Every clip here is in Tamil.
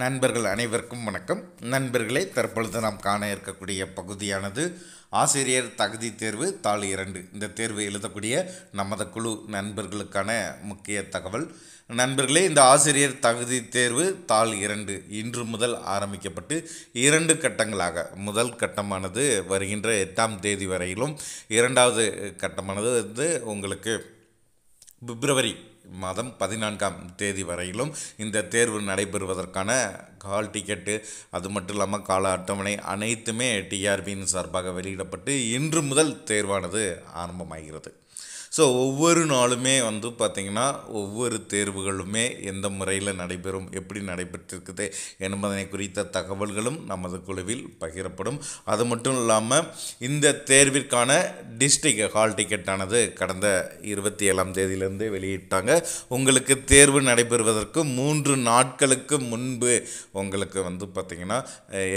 நண்பர்கள் அனைவருக்கும் வணக்கம் நண்பர்களே தற்பொழுது நாம் காண இருக்கக்கூடிய பகுதியானது ஆசிரியர் தகுதி தேர்வு தாள் இரண்டு இந்த தேர்வு எழுதக்கூடிய நமது குழு நண்பர்களுக்கான முக்கிய தகவல் நண்பர்களே இந்த ஆசிரியர் தகுதி தேர்வு தாள் இரண்டு இன்று முதல் ஆரம்பிக்கப்பட்டு இரண்டு கட்டங்களாக முதல் கட்டமானது வருகின்ற எட்டாம் தேதி வரையிலும் இரண்டாவது கட்டமானது வந்து உங்களுக்கு பிப்ரவரி மாதம் பதினான்காம் தேதி வரையிலும் இந்த தேர்வு நடைபெறுவதற்கான கால் டிக்கெட்டு அது மட்டும் இல்லாமல் கால அட்டவணை அனைத்துமே டிஆர்பியின் சார்பாக வெளியிடப்பட்டு இன்று முதல் தேர்வானது ஆரம்பமாகிறது ஸோ ஒவ்வொரு நாளுமே வந்து பார்த்திங்கன்னா ஒவ்வொரு தேர்வுகளுமே எந்த முறையில் நடைபெறும் எப்படி நடைபெற்றிருக்குது என்பதனை குறித்த தகவல்களும் நமது குழுவில் பகிரப்படும் அது மட்டும் இல்லாமல் இந்த தேர்விற்கான டிஸ்ட்ரிக் ஹால் டிக்கெட்டானது கடந்த இருபத்தி ஏழாம் தேதியிலேருந்து வெளியிட்டாங்க உங்களுக்கு தேர்வு நடைபெறுவதற்கு மூன்று நாட்களுக்கு முன்பு உங்களுக்கு வந்து பார்த்திங்கன்னா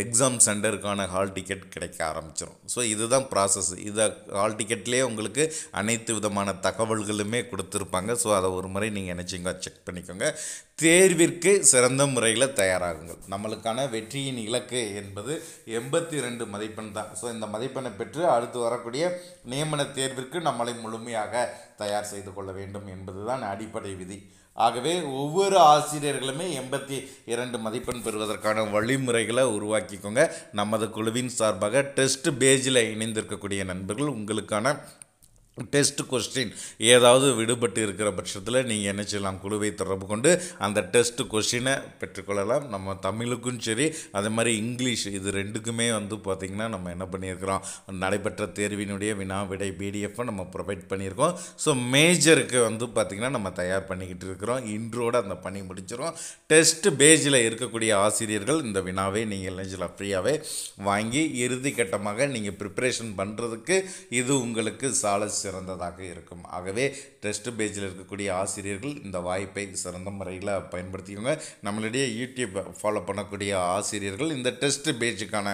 எக்ஸாம் சென்டருக்கான ஹால் டிக்கெட் கிடைக்க ஆரம்பிச்சிடும் ஸோ இதுதான் ப்ராசஸ் இதை ஹால் டிக்கெட்லேயே உங்களுக்கு அனைத்து விதமான விதமான தகவல்களுமே கொடுத்துருப்பாங்க ஸோ அதை ஒரு முறை நீங்கள் நினச்சிங்க செக் பண்ணிக்கோங்க தேர்விற்கு சிறந்த முறையில் தயாராகுங்கள் நம்மளுக்கான வெற்றியின் இலக்கு என்பது எண்பத்தி ரெண்டு மதிப்பெண் தான் ஸோ இந்த மதிப்பெண்ணை பெற்று அடுத்து வரக்கூடிய நியமன தேர்விற்கு நம்மளை முழுமையாக தயார் செய்து கொள்ள வேண்டும் என்பது தான் அடிப்படை விதி ஆகவே ஒவ்வொரு ஆசிரியர்களுமே எண்பத்தி இரண்டு மதிப்பெண் பெறுவதற்கான வழிமுறைகளை உருவாக்கிக்கோங்க நமது குழுவின் சார்பாக டெஸ்ட் பேஜில் இணைந்திருக்கக்கூடிய நண்பர்கள் உங்களுக்கான டெஸ்ட் கொஸ்டின் ஏதாவது விடுபட்டு இருக்கிற பட்சத்தில் நீங்கள் என்ன செய்யலாம் குழுவை தொடர்பு கொண்டு அந்த டெஸ்ட் கொஸ்டினை பெற்றுக்கொள்ளலாம் நம்ம தமிழுக்கும் சரி அதே மாதிரி இங்கிலீஷ் இது ரெண்டுக்குமே வந்து பார்த்திங்கன்னா நம்ம என்ன பண்ணியிருக்கிறோம் நடைபெற்ற தேர்வினுடைய வினா விடை பிடிஎஃப்பை நம்ம ப்ரொவைட் பண்ணியிருக்கோம் ஸோ மேஜருக்கு வந்து பார்த்திங்கன்னா நம்ம தயார் பண்ணிக்கிட்டு இருக்கிறோம் இன்றோடு அந்த பணி முடிச்சிடும் டெஸ்ட் பேஜில் இருக்கக்கூடிய ஆசிரியர்கள் இந்த வினாவை நீங்கள் என்ன செய்யலாம் ஃப்ரீயாகவே வாங்கி இறுதிக்கட்டமாக நீங்கள் ப்ரிப்பரேஷன் பண்ணுறதுக்கு இது உங்களுக்கு சாலஸ் சிறந்ததாக இருக்கும் ஆகவே டெஸ்ட் பேஜில் இருக்கக்கூடிய ஆசிரியர்கள் இந்த வாய்ப்பை சிறந்த முறையில் பயன்படுத்திக்கோங்க நம்மளுடைய யூடியூப் ஃபாலோ பண்ணக்கூடிய ஆசிரியர்கள் இந்த டெஸ்ட் பேஜுக்கான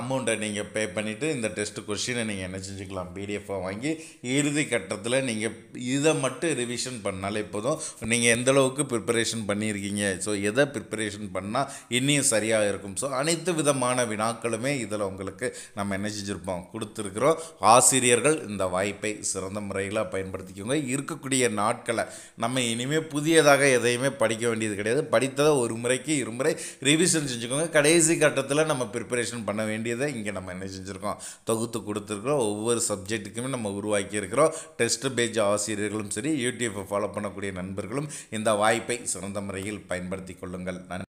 அமௌண்ட்டை நீங்கள் பே பண்ணிவிட்டு இந்த டெஸ்ட் கொஷினை நீங்கள் என்ன செஞ்சுக்கலாம் பிடிஎஃபாக வாங்கி இறுதி கட்டத்தில் நீங்கள் இதை மட்டும் ரிவிஷன் பண்ணாலே போதும் நீங்கள் எந்தளவுக்கு ப்ரிப்பரேஷன் பண்ணியிருக்கீங்க ஸோ எதை ப்ரிப்பரேஷன் பண்ணால் இன்னும் சரியாக இருக்கும் ஸோ அனைத்து விதமான வினாக்களுமே இதில் உங்களுக்கு நம்ம என்ன செஞ்சுருப்போம் கொடுத்துருக்குறோம் ஆசிரியர்கள் இந்த வாய்ப்பை வாய்ப்பை சிறந்த முறையில் பயன்படுத்திக்கோங்க இருக்கக்கூடிய நாட்களை நம்ம இனிமேல் புதியதாக எதையுமே படிக்க வேண்டியது கிடையாது படித்ததை ஒரு முறைக்கு இருமுறை ரிவிஷன் செஞ்சுக்கோங்க கடைசி கட்டத்தில் நம்ம ப்ரிப்பரேஷன் பண்ண வேண்டியதை இங்கே நம்ம என்ன செஞ்சுருக்கோம் தொகுத்து கொடுத்துருக்கோம் ஒவ்வொரு சப்ஜெக்ட்டுக்குமே நம்ம உருவாக்கியிருக்கிறோம் டெஸ்ட் பேஜ் ஆசிரியர்களும் சரி யூடியூப்பை ஃபாலோ பண்ணக்கூடிய நண்பர்களும் இந்த வாய்ப்பை சிறந்த முறையில் பயன்படுத்தி கொள்ளுங்கள்